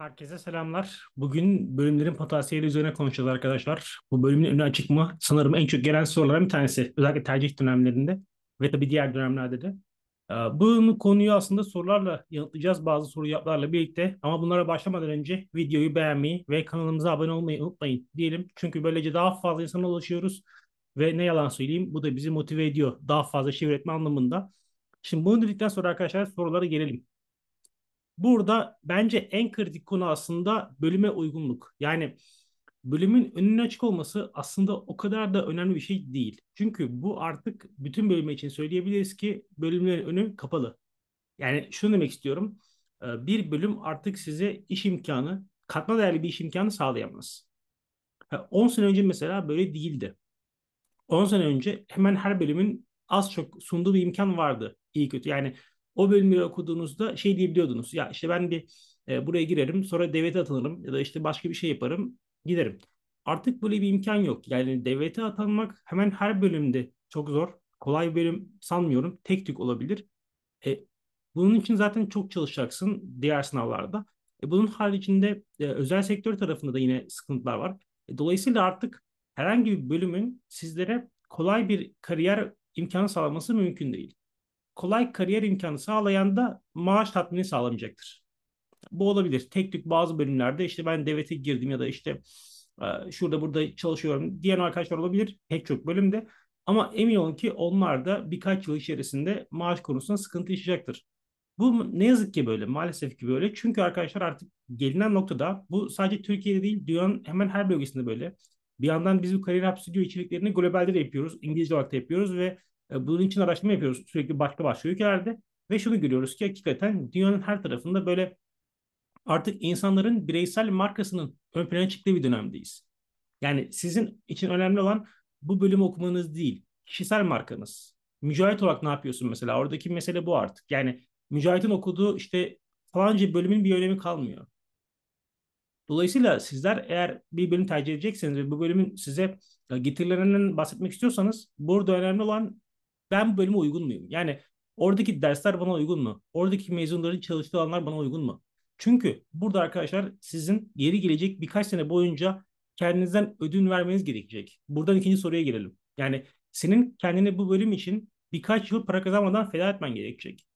Herkese selamlar. Bugün bölümlerin potansiyeli üzerine konuşacağız arkadaşlar. Bu bölümün önü açık mı? Sanırım en çok gelen sorulardan bir tanesi. Özellikle tercih dönemlerinde ve tabii diğer dönemlerde de. Ee, bu konuyu aslında sorularla yanıtlayacağız bazı soru cevaplarla birlikte. Ama bunlara başlamadan önce videoyu beğenmeyi ve kanalımıza abone olmayı unutmayın diyelim. Çünkü böylece daha fazla insana ulaşıyoruz. Ve ne yalan söyleyeyim bu da bizi motive ediyor daha fazla şey üretme anlamında. Şimdi bunu dedikten sonra arkadaşlar sorulara gelelim. Burada bence en kritik konu aslında bölüme uygunluk. Yani bölümün önünün açık olması aslında o kadar da önemli bir şey değil. Çünkü bu artık bütün bölüme için söyleyebiliriz ki bölümlerin önü kapalı. Yani şunu demek istiyorum. Ee, bir bölüm artık size iş imkanı, katma değerli bir iş imkanı sağlayamaz. 10 sene önce mesela böyle değildi. 10 sene önce hemen her bölümün az çok sunduğu bir imkan vardı. iyi kötü. Yani o bölümleri okuduğunuzda şey diyebiliyordunuz. Ya işte ben bir e, buraya girerim sonra devlete atılırım ya da işte başka bir şey yaparım giderim. Artık böyle bir imkan yok. Yani devlete atanmak hemen her bölümde çok zor. Kolay bölüm sanmıyorum. Tek tük olabilir. E, bunun için zaten çok çalışacaksın diğer sınavlarda. E, bunun haricinde e, özel sektör tarafında da yine sıkıntılar var. E, dolayısıyla artık herhangi bir bölümün sizlere kolay bir kariyer imkanı sağlaması mümkün değil kolay kariyer imkanı sağlayan da maaş tatmini sağlamayacaktır. Bu olabilir. Tek tük bazı bölümlerde işte ben devlete girdim ya da işte e, şurada burada çalışıyorum diyen arkadaşlar olabilir pek çok bölümde. Ama emin olun ki onlar da birkaç yıl içerisinde maaş konusunda sıkıntı yaşayacaktır. Bu ne yazık ki böyle, maalesef ki böyle. Çünkü arkadaşlar artık gelinen noktada bu sadece Türkiye'de değil, dünyanın hemen her bölgesinde böyle. Bir yandan biz bu Kariyer Hub Stüdyo içeriklerini globalde de yapıyoruz, İngilizce olarak da yapıyoruz ve e, bunun için araştırma yapıyoruz sürekli başka başka ülkelerde ve şunu görüyoruz ki hakikaten dünyanın her tarafında böyle artık insanların bireysel markasının ön plana çıktığı bir dönemdeyiz. Yani sizin için önemli olan bu bölümü okumanız değil, kişisel markanız. Mücahit olarak ne yapıyorsun mesela? Oradaki mesele bu artık. Yani Mücahit'in okuduğu işte falanca bölümün bir önemi kalmıyor. Dolayısıyla sizler eğer bir bölüm tercih edecekseniz ve bu bölümün size e, getirilerinden bahsetmek istiyorsanız burada önemli olan ben bu bölüme uygun muyum? Yani oradaki dersler bana uygun mu? Oradaki mezunların çalıştığı alanlar bana uygun mu? Çünkü burada arkadaşlar sizin geri gelecek birkaç sene boyunca kendinizden ödün vermeniz gerekecek. Buradan ikinci soruya gelelim. Yani senin kendini bu bölüm için birkaç yıl para kazanmadan feda etmen gerekecek.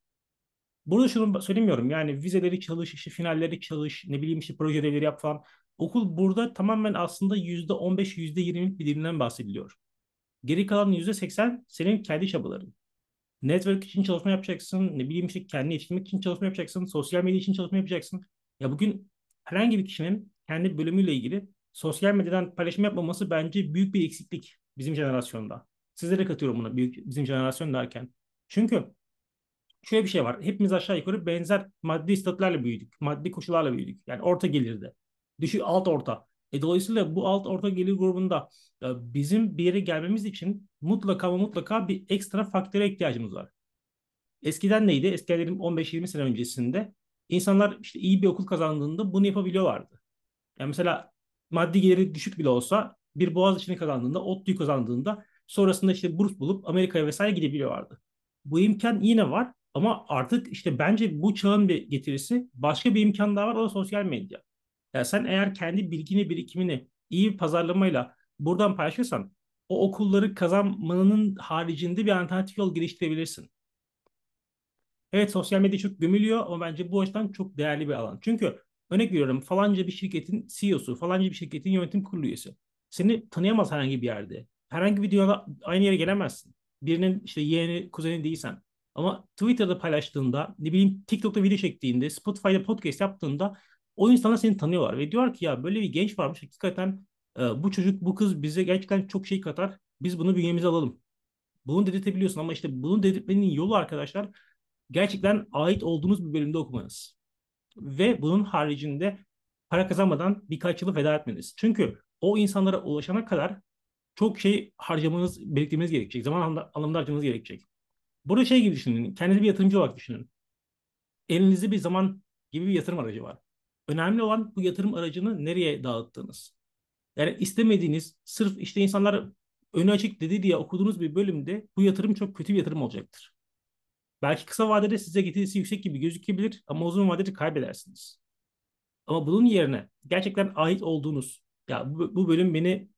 Burada şunu söylemiyorum yani vizeleri çalış, işte finalleri çalış, ne bileyim işte proje ödevleri yap falan. Okul burada tamamen aslında %15-%20'lik bir dilimden bahsediliyor. Geri kalan %80 senin kendi çabaların. Network için çalışma yapacaksın, ne bileyim işte kendi yetiştirmek için çalışma yapacaksın, sosyal medya için çalışma yapacaksın. Ya bugün herhangi bir kişinin kendi bölümüyle ilgili sosyal medyadan paylaşım yapmaması bence büyük bir eksiklik bizim jenerasyonda. Sizlere katıyorum bunu büyük bizim jenerasyon derken. Çünkü şöyle bir şey var. Hepimiz aşağı yukarı benzer maddi statülerle büyüdük. Maddi koşullarla büyüdük. Yani orta gelirdi. Düşü alt orta. E, dolayısıyla bu alt orta gelir grubunda e, bizim bir yere gelmemiz için mutlaka ve mutlaka bir ekstra faktöre ihtiyacımız var. Eskiden neydi? Eskiden 15-20 sene öncesinde insanlar işte iyi bir okul kazandığında bunu yapabiliyorlardı. Yani mesela maddi geliri düşük bile olsa bir boğaz içini kazandığında, ODTÜ'yü kazandığında sonrasında işte burs bulup Amerika'ya vesaire gidebiliyorlardı. Bu imkan yine var ama artık işte bence bu çağın bir getirisi başka bir imkan daha var o da sosyal medya. Yani sen eğer kendi bilgini, birikimini iyi bir pazarlamayla buradan paylaşırsan o okulları kazanmanın haricinde bir alternatif yol geliştirebilirsin. Evet sosyal medya çok gömülüyor ama bence bu açıdan çok değerli bir alan. Çünkü örnek veriyorum falanca bir şirketin CEO'su, falanca bir şirketin yönetim kurulu üyesi. Seni tanıyamaz herhangi bir yerde. Herhangi bir dünyada aynı yere gelemezsin. Birinin işte yeğeni, kuzeni değilsen. Ama Twitter'da paylaştığında, ne bileyim TikTok'ta video çektiğinde, Spotify'da podcast yaptığında o insanlar seni tanıyorlar ve diyorlar ki ya böyle bir genç varmış hakikaten e, bu çocuk bu kız bize gerçekten çok şey katar. Biz bunu bünyemize alalım. Bunu dedirtebiliyorsun ama işte bunu dedirtmenin yolu arkadaşlar gerçekten ait olduğunuz bir bölümde okumanız. Ve bunun haricinde para kazanmadan birkaç yılı feda etmeniz. Çünkü o insanlara ulaşana kadar çok şey harcamanız, biriktirmeniz gerekecek. Zaman anlamında harcamanız gerekecek. Burada şey gibi düşünün. Kendinizi bir yatırımcı olarak düşünün. Elinizde bir zaman gibi bir yatırım aracı var. Önemli olan bu yatırım aracını nereye dağıttığınız. Yani istemediğiniz sırf işte insanlar önü açık dedi diye okuduğunuz bir bölümde bu yatırım çok kötü bir yatırım olacaktır. Belki kısa vadede size getirisi yüksek gibi gözükebilir ama uzun vadede kaybedersiniz. Ama bunun yerine gerçekten ait olduğunuz, ya bu, bu bölüm beni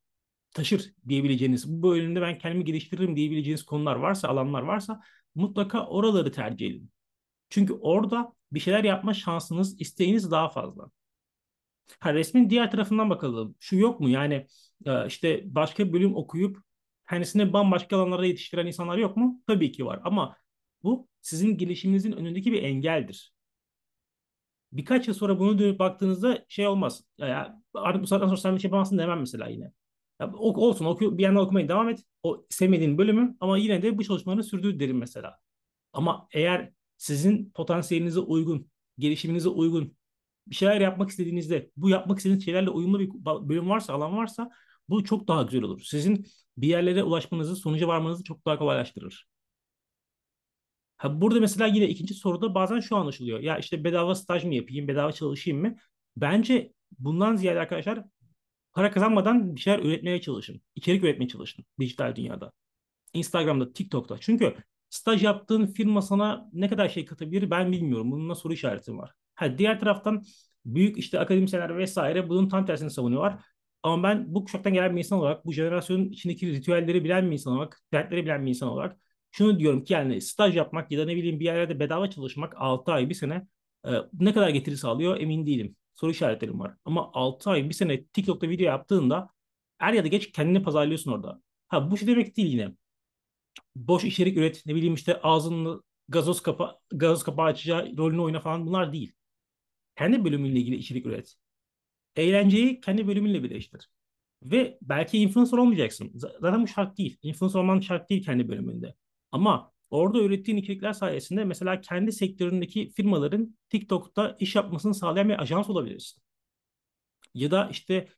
taşır diyebileceğiniz, bu bölümde ben kendimi geliştiririm diyebileceğiniz konular varsa, alanlar varsa mutlaka oraları tercih edin. Çünkü orada bir şeyler yapma şansınız, isteğiniz daha fazla. Ha, resmin diğer tarafından bakalım. Şu yok mu? Yani e, işte başka bölüm okuyup kendisini bambaşka alanlara yetiştiren insanlar yok mu? Tabii ki var ama bu sizin gelişiminizin önündeki bir engeldir. Birkaç yıl sonra bunu dönüp baktığınızda şey olmaz. Ya, artık bu saatten sonra sen bir şey yapamazsın demem mesela yine. Ya, ok, olsun oku, bir yandan okumaya devam et. O sevmediğin bölümü ama yine de bu çalışmaları sürdür derim mesela. Ama eğer sizin potansiyelinize uygun, gelişiminize uygun bir şeyler yapmak istediğinizde bu yapmak istediğiniz şeylerle uyumlu bir bölüm varsa, alan varsa bu çok daha güzel olur. Sizin bir yerlere ulaşmanızı, sonuca varmanızı çok daha kolaylaştırır. Ha burada mesela yine ikinci soruda bazen şu anlaşılıyor. Ya işte bedava staj mı yapayım, bedava çalışayım mı? Bence bundan ziyade arkadaşlar para kazanmadan bir şeyler üretmeye çalışın. İçerik üretmeye çalışın dijital dünyada. Instagram'da, TikTok'ta. Çünkü Staj yaptığın firma sana ne kadar şey katabilir ben bilmiyorum. Bununla soru işaretim var. Ha, diğer taraftan büyük işte akademisyenler vesaire bunun tam tersini savunuyorlar. Ama ben bu kuşaktan gelen bir insan olarak, bu jenerasyonun içindeki ritüelleri bilen bir insan olarak, trendleri bilen bir insan olarak şunu diyorum ki yani staj yapmak ya da ne bileyim bir yerlerde bedava çalışmak 6 ay bir sene e, ne kadar getiri sağlıyor emin değilim. Soru işaretlerim var. Ama 6 ay bir sene TikTok'ta video yaptığında er ya da geç kendini pazarlıyorsun orada. Ha bu şey demek değil yine boş içerik üret, ne bileyim işte ağzını gazoz kapa gazoz kapağı açacağı rolünü oyna falan bunlar değil. Kendi bölümünle ilgili içerik üret. Eğlenceyi kendi bölümünle birleştir. Ve belki influencer olmayacaksın. Zaten bu şart değil. Influencer olman şart değil kendi bölümünde. Ama orada ürettiğin içerikler sayesinde mesela kendi sektöründeki firmaların TikTok'ta iş yapmasını sağlayan bir ajans olabilirsin. Ya da işte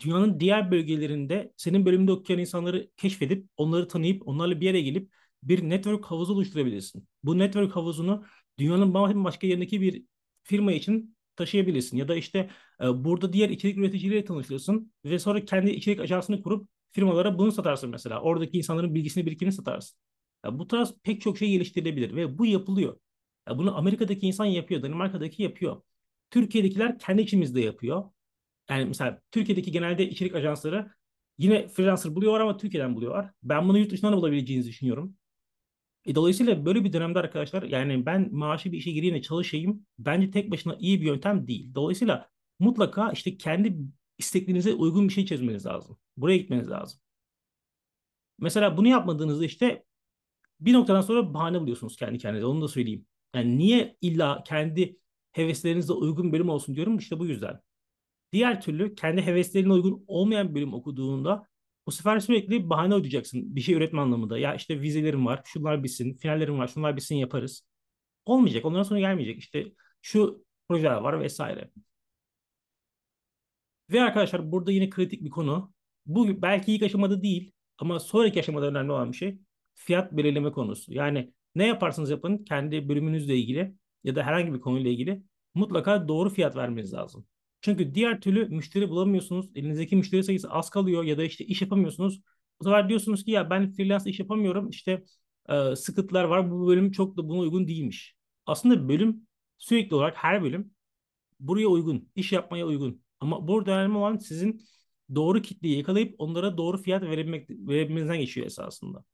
dünyanın diğer bölgelerinde senin bölümünde okuyan insanları keşfedip onları tanıyıp onlarla bir yere gelip bir network havuzu oluşturabilirsin. Bu network havuzunu dünyanın başka yerindeki bir firma için taşıyabilirsin. Ya da işte e, burada diğer içerik üreticileriyle tanışırsın ve sonra kendi içerik ajansını kurup firmalara bunu satarsın mesela. Oradaki insanların bilgisini birikimini satarsın. Ya bu tarz pek çok şey geliştirilebilir ve bu yapılıyor. Ya bunu Amerika'daki insan yapıyor, Danimarka'daki yapıyor. Türkiye'dekiler kendi içimizde yapıyor yani mesela Türkiye'deki genelde içerik ajansları yine freelancer buluyorlar ama Türkiye'den buluyorlar. Ben bunu yurt dışından da bulabileceğinizi düşünüyorum. E, dolayısıyla böyle bir dönemde arkadaşlar yani ben maaşı bir işe gireyim de çalışayım bence tek başına iyi bir yöntem değil. Dolayısıyla mutlaka işte kendi isteklerinize uygun bir şey çözmeniz lazım. Buraya gitmeniz lazım. Mesela bunu yapmadığınızda işte bir noktadan sonra bahane buluyorsunuz kendi kendinize. Onu da söyleyeyim. Yani niye illa kendi heveslerinizle uygun bölüm olsun diyorum işte bu yüzden. Diğer türlü kendi heveslerine uygun olmayan bölüm okuduğunda bu sefer sürekli bahane uyacaksın bir şey üretme anlamında. Ya işte vizelerim var, şunlar bitsin, finallerim var, şunlar bitsin yaparız. Olmayacak, ondan sonra gelmeyecek. İşte şu projeler var vesaire. Ve arkadaşlar burada yine kritik bir konu. Bu belki ilk aşamada değil ama sonraki aşamada önemli olan bir şey. Fiyat belirleme konusu. Yani ne yaparsanız yapın kendi bölümünüzle ilgili ya da herhangi bir konuyla ilgili mutlaka doğru fiyat vermeniz lazım. Çünkü diğer türlü müşteri bulamıyorsunuz. Elinizdeki müşteri sayısı az kalıyor ya da işte iş yapamıyorsunuz. O zaman diyorsunuz ki ya ben freelance iş yapamıyorum. İşte e, sıkıntılar var. Bu bölüm çok da buna uygun değilmiş. Aslında bölüm sürekli olarak her bölüm buraya uygun, iş yapmaya uygun. Ama burada önemli olan sizin doğru kitleyi yakalayıp onlara doğru fiyat verebilmek, verebilmenizden geçiyor esasında.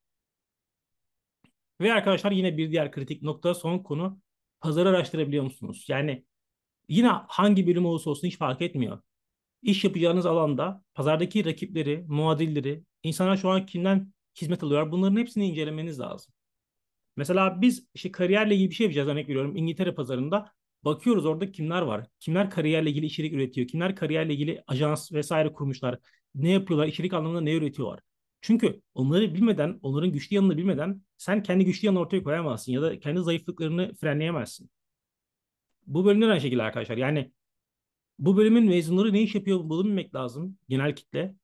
Ve arkadaşlar yine bir diğer kritik nokta son konu pazarı araştırabiliyor musunuz? Yani Yine hangi bölüm olursa olsun hiç fark etmiyor. İş yapacağınız alanda pazardaki rakipleri, muadilleri, insanlar şu an kimden hizmet alıyorlar bunların hepsini incelemeniz lazım. Mesela biz işte kariyerle ilgili bir şey yapacağız örnek veriyorum İngiltere pazarında. Bakıyoruz orada kimler var? Kimler kariyerle ilgili içerik üretiyor? Kimler kariyerle ilgili ajans vesaire kurmuşlar? Ne yapıyorlar? içerik anlamında ne üretiyorlar? Çünkü onları bilmeden, onların güçlü yanını bilmeden sen kendi güçlü yanını ortaya koyamazsın ya da kendi zayıflıklarını frenleyemezsin bu bölümde aynı şekilde arkadaşlar. Yani bu bölümün mezunları ne iş yapıyor bunu bilmek lazım genel kitle.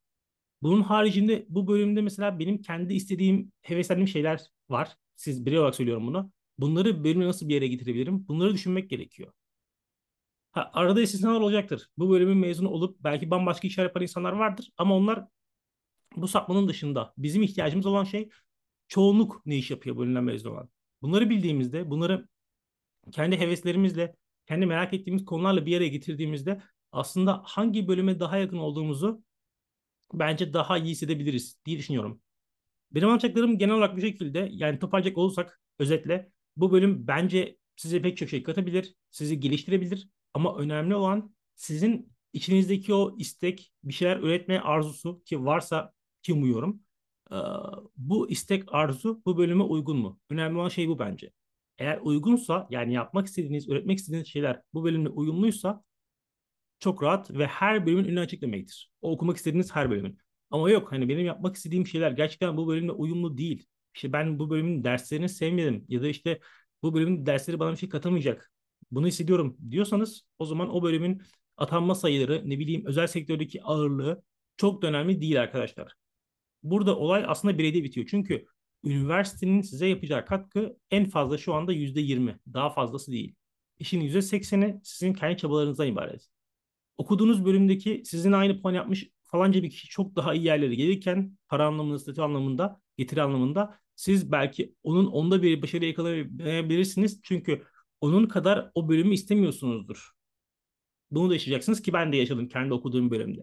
Bunun haricinde bu bölümde mesela benim kendi istediğim, heveslendiğim şeyler var. Siz birey olarak söylüyorum bunu. Bunları bölüme nasıl bir yere getirebilirim? Bunları düşünmek gerekiyor. Ha, arada istisnalar olacaktır. Bu bölümün mezunu olup belki bambaşka işler yapan insanlar vardır. Ama onlar bu sapmanın dışında. Bizim ihtiyacımız olan şey çoğunluk ne iş yapıyor bölümden mezun olan. Bunları bildiğimizde, bunları kendi heveslerimizle, kendi merak ettiğimiz konularla bir araya getirdiğimizde aslında hangi bölüme daha yakın olduğumuzu bence daha iyi hissedebiliriz diye düşünüyorum. Benim anlatacaklarım genel olarak bu şekilde. Yani toparlayacak olursak özetle bu bölüm bence size pek çok şey katabilir, sizi geliştirebilir. Ama önemli olan sizin içinizdeki o istek, bir şeyler üretme arzusu ki varsa ki umuyorum. Bu istek arzu bu bölüme uygun mu? Önemli olan şey bu bence eğer uygunsa yani yapmak istediğiniz, öğretmek istediğiniz şeyler bu bölümle uyumluysa çok rahat ve her bölümün ünlü açık demektir. O okumak istediğiniz her bölümün. Ama yok hani benim yapmak istediğim şeyler gerçekten bu bölümle uyumlu değil. İşte ben bu bölümün derslerini sevmedim ya da işte bu bölümün dersleri bana bir şey katamayacak. Bunu hissediyorum diyorsanız o zaman o bölümün atanma sayıları ne bileyim özel sektördeki ağırlığı çok da önemli değil arkadaşlar. Burada olay aslında bireyde bitiyor. Çünkü üniversitenin size yapacağı katkı en fazla şu anda %20. Daha fazlası değil. İşin %80'i sizin kendi çabalarınızdan ibaret. Okuduğunuz bölümdeki sizin aynı puan yapmış falanca bir kişi çok daha iyi yerlere gelirken para anlamında, statü anlamında, getiri anlamında siz belki onun onda bir başarı yakalayabilirsiniz. Çünkü onun kadar o bölümü istemiyorsunuzdur. Bunu da yaşayacaksınız ki ben de yaşadım kendi okuduğum bölümde.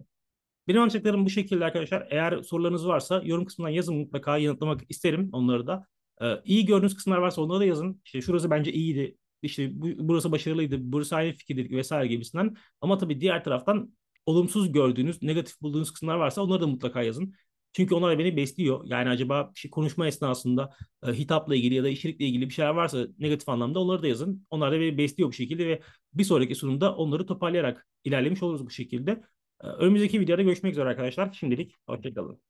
Benim anlatacaklarım bu şekilde arkadaşlar. Eğer sorularınız varsa yorum kısmından yazın mutlaka yanıtlamak isterim onları da. Ee, iyi gördüğünüz kısımlar varsa onları da yazın. İşte şurası bence iyiydi. İşte bu, burası başarılıydı. Burası aynı fikirdik vesaire gibisinden. Ama tabii diğer taraftan olumsuz gördüğünüz, negatif bulduğunuz kısımlar varsa onları da mutlaka yazın. Çünkü onlar beni besliyor. Yani acaba şey, konuşma esnasında e, hitapla ilgili ya da içerikle ilgili bir şeyler varsa negatif anlamda onları da yazın. Onlar da beni besliyor bu şekilde ve bir sonraki sunumda onları toparlayarak ilerlemiş oluruz bu şekilde. Ee, önümüzdeki videoda görüşmek üzere arkadaşlar. Şimdilik hoşçakalın.